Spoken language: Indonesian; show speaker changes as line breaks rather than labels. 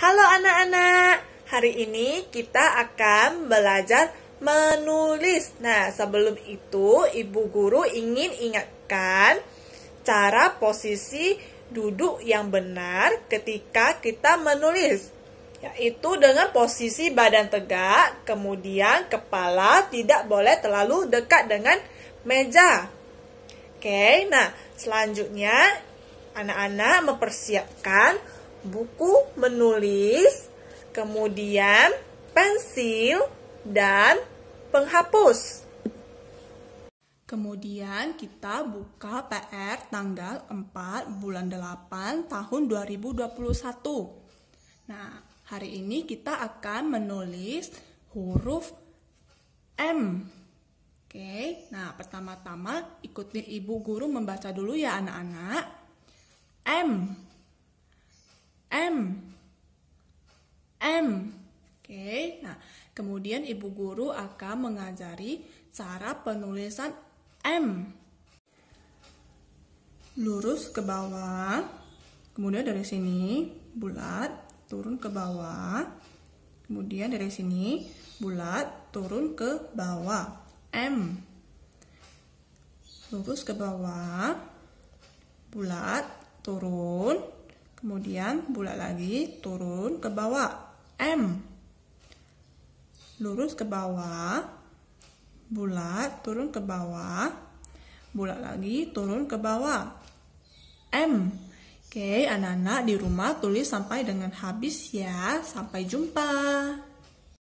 Halo anak-anak, hari ini kita akan belajar menulis. Nah, sebelum itu ibu guru ingin ingatkan cara posisi duduk yang benar ketika kita menulis yaitu dengan posisi badan tegak, kemudian kepala tidak boleh terlalu dekat dengan meja. Oke, nah selanjutnya anak-anak mempersiapkan buku menulis, kemudian pensil, dan penghapus. Kemudian kita buka PR tanggal 4 bulan 8 tahun 2021. Nah, hari ini kita akan menulis huruf M. Oke, nah pertama-tama ikutin ibu guru membaca dulu ya anak-anak. M. M. Oke, nah kemudian ibu guru akan mengajari cara penulisan M. Lurus ke bawah, kemudian dari sini bulat, turun ke bawah, kemudian dari sini bulat, turun ke bawah. M. Lurus ke bawah, bulat, turun, kemudian bulat lagi, turun ke bawah. M lurus ke bawah bulat turun ke bawah bulat lagi turun ke bawah M Oke, anak-anak di rumah tulis sampai dengan habis ya. Sampai jumpa.